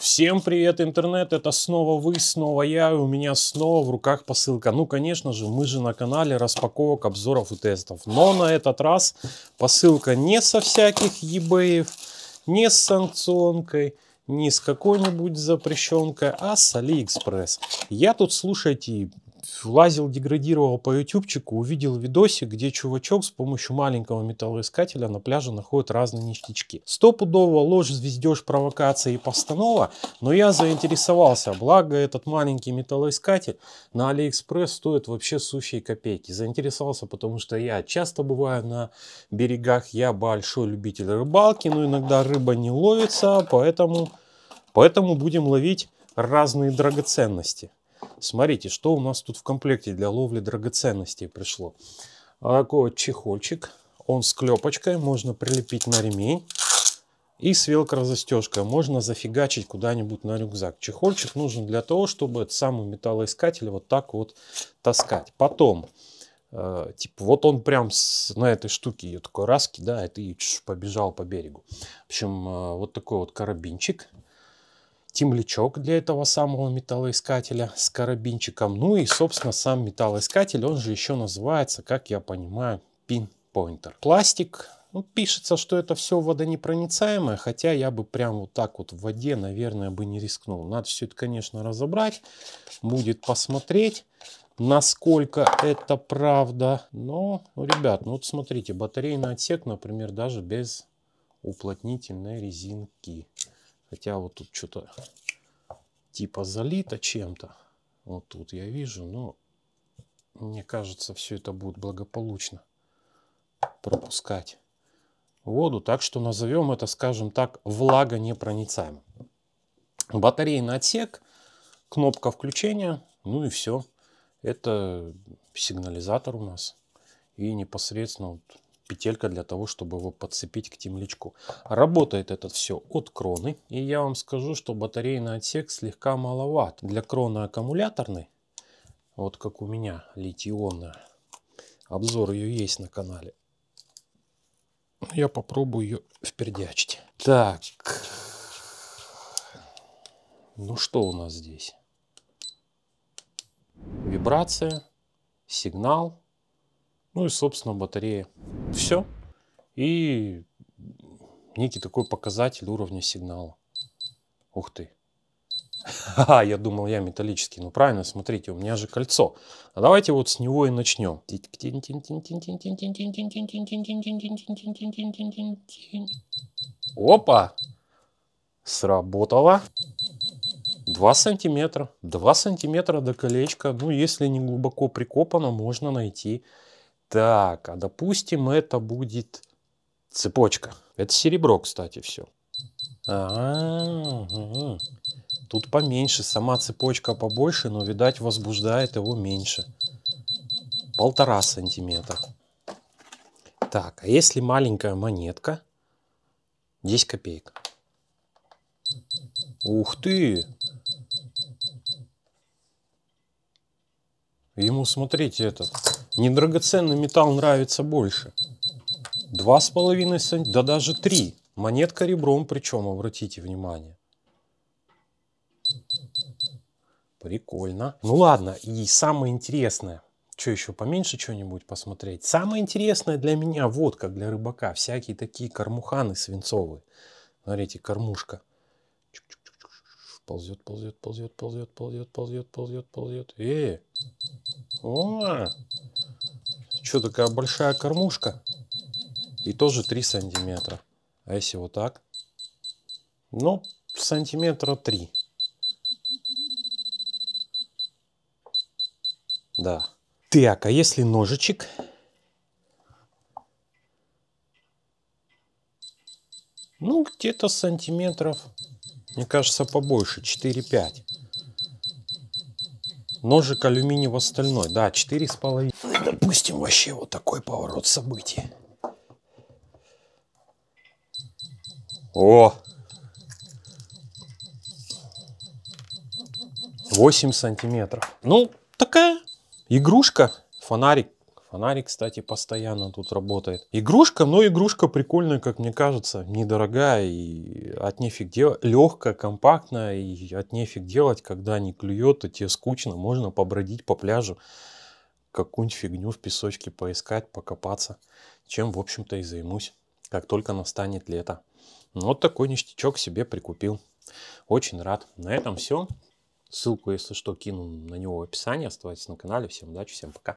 Всем привет, интернет! Это снова вы, снова я, и у меня снова в руках посылка. Ну, конечно же, мы же на канале распаковок, обзоров и тестов. Но на этот раз посылка не со всяких eBay, не с санкционкой, не с какой-нибудь запрещенкой, а с AliExpress. Я тут, слушайте, Влазил, деградировал по ютубчику, увидел видосик, где чувачок с помощью маленького металлоискателя на пляже находит разные ништячки. Стопудово ложь, звездеж, провокация и постанова, но я заинтересовался, благо этот маленький металлоискатель на Алиэкспресс стоит вообще сущие копейки. Заинтересовался, потому что я часто бываю на берегах, я большой любитель рыбалки, но иногда рыба не ловится, поэтому, поэтому будем ловить разные драгоценности. Смотрите, что у нас тут в комплекте для ловли драгоценностей пришло. Такой вот чехольчик, он с клепочкой, можно прилепить на ремень. И свелка-застежка, можно зафигачить куда-нибудь на рюкзак. Чехольчик нужен для того, чтобы самый металлоискатель вот так вот таскать. Потом, э, типа, вот он прям с, на этой штуке ее такой раз кидает и побежал по берегу. В общем, э, вот такой вот карабинчик темлячок для этого самого металлоискателя с карабинчиком. Ну и, собственно, сам металлоискатель, он же еще называется, как я понимаю, пин пойнтер Пластик, ну, пишется, что это все водонепроницаемое, хотя я бы прям вот так вот в воде, наверное, бы не рискнул. Надо все это, конечно, разобрать, будет посмотреть насколько это правда. Но, ну, ребят, ну вот смотрите, батарейный отсек, например, даже без уплотнительной резинки. Хотя вот тут что-то типа залито чем-то. Вот тут я вижу, но мне кажется, все это будет благополучно пропускать воду. Так что назовем это, скажем так, влага влагонепроницаемым. Батарейный отсек, кнопка включения, ну и все. Это сигнализатор у нас. И непосредственно вот петелька для того, чтобы его подцепить к темличку. Работает это все от кроны. И я вам скажу, что батарейный отсек слегка маловат. Для кроны аккумуляторный, вот как у меня, литионная. Обзор ее есть на канале. Я попробую ее впердячить. Так. Ну что у нас здесь? Вибрация, сигнал, ну и, собственно, батарея. Все. И некий такой показатель уровня сигнала. Ух ты. Ха-ха, я думал, я металлический. Ну правильно, смотрите, у меня же кольцо. А давайте вот с него и начнем. Опа! Сработало. Два сантиметра. два сантиметра до колечка. Ну, если не глубоко прикопано, можно найти так, а допустим, это будет цепочка. Это серебро, кстати, все. А, -а, -а, а, тут поменьше, сама цепочка побольше, но, видать, возбуждает его меньше. Полтора сантиметра. Так, а если маленькая монетка? 10 копеек. Ух ты! Ему, смотрите, этот Недрагоценный металл нравится больше. Два с половиной см, да даже три. Монетка ребром причем, обратите внимание. Прикольно. Ну ладно, и самое интересное. Что еще, поменьше что-нибудь посмотреть? Самое интересное для меня, вот как для рыбака, всякие такие кормуханы свинцовые. Смотрите, кормушка. Ползет, ползет, ползет, ползет, ползет, ползет, ползет, ползет. Эй! О! что такая большая кормушка и тоже 3 сантиметра. А если вот так? Ну, сантиметра 3. Да. Так, а если ножичек? Ну, где-то сантиметров, мне кажется, побольше, 4-5. Ножик алюминиево-стальной, да, с половиной допустим, вообще вот такой поворот событий. О! 8 сантиметров. Ну, такая игрушка, фонарик. Фонарик, кстати, постоянно тут работает. Игрушка, но игрушка прикольная, как мне кажется. Недорогая и от нефиг делать. Легкая, компактная и от нефиг делать, когда не клюет и тебе скучно. Можно побродить по пляжу какую-нибудь фигню в песочке поискать, покопаться, чем, в общем-то, и займусь, как только настанет лето. Ну, вот такой ништячок себе прикупил. Очень рад. На этом все. Ссылку, если что, кину на него в описании. Оставайтесь на канале. Всем удачи, всем пока.